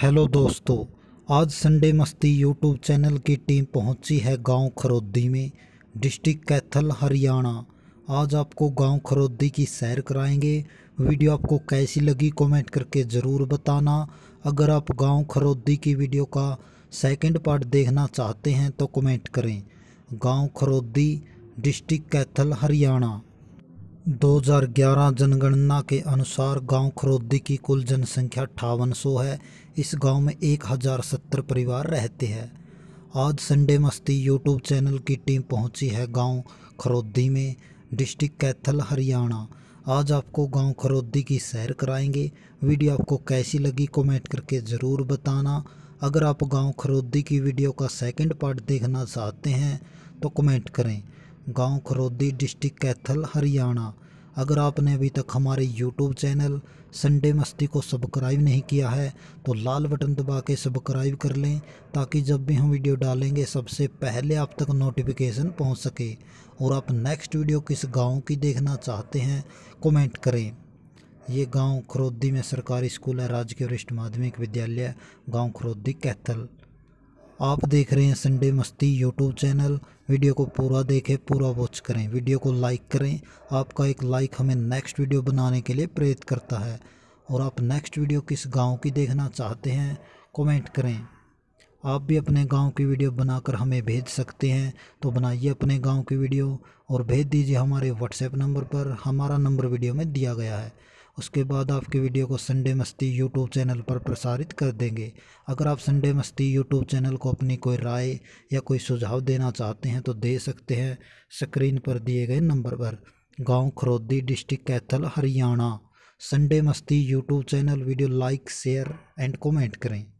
hello दोस्तों आज Sunday Masti YouTube channel की टीम पहुंची है गांव खरौदी में डिस्ट्रिक्ट कैथल हरियाणा आज आपको गांव खरौदी की सैर कराएंगे वीडियो आपको कैसी लगी कमेंट करके ज़रूर बताना अगर आप गांव खरौदी की वीडियो का सेकंड पार्ट देखना चाहते हैं तो कमेंट करें गांव खरौदी डिस्ट्रिक्ट कैथल हरियाणा 2011 जनगणना के अनुसार गांव खरौदी की कुल जनसंख्या अठावन है इस गांव में एक हज़ार सत्तर परिवार रहते हैं आज संडे मस्ती यूट्यूब चैनल की टीम पहुंची है गांव खरोदी में डिस्ट्रिक्ट कैथल हरियाणा आज आपको गांव खरौदी की सैर कराएंगे वीडियो आपको कैसी लगी कमेंट करके ज़रूर बताना अगर आप गांव खरौदी की वीडियो का सेकंड पार्ट देखना चाहते हैं तो कमेंट करें गांव खरौदी डिस्ट्रिक्ट कैथल हरियाणा अगर आपने अभी तक हमारे यूट्यूब चैनल संडे मस्ती को सब्सक्राइब नहीं किया है तो लाल बटन दबा के सब्सक्राइब कर लें ताकि जब भी हम वीडियो डालेंगे सबसे पहले आप तक नोटिफिकेशन पहुंच सके और आप नेक्स्ट वीडियो किस गांव की देखना चाहते हैं कमेंट करें ये गांव खरौदी में सरकारी स्कूल है राजकीय वरिष्ठ माध्यमिक विद्यालय गाँव खरौदी कैथल आप देख रहे हैं Sunday Masti YouTube channel video को पूरा देखें पूरा वॉच करें वीडियो को लाइक करें आपका एक लाइक हमें नेक्स्ट वीडियो बनाने के लिए प्रेरित करता है और आप नेक्स्ट वीडियो किस गांव की देखना चाहते हैं कमेंट करें आप भी अपने गांव की वीडियो बनाकर हमें भेज सकते हैं तो बनाइए अपने गाँव की वीडियो और भेज दीजिए हमारे व्हाट्सएप नंबर पर हमारा नंबर वीडियो में दिया गया है उसके बाद आपके वीडियो को संडे मस्ती यूट्यूब चैनल पर प्रसारित कर देंगे अगर आप संडे मस्ती यूट्यूब चैनल को अपनी कोई राय या कोई सुझाव देना चाहते हैं तो दे सकते हैं स्क्रीन पर दिए गए नंबर पर गांव Kharaudi district Kaithal Haryana Sunday Masti YouTube channel video like share and comment करें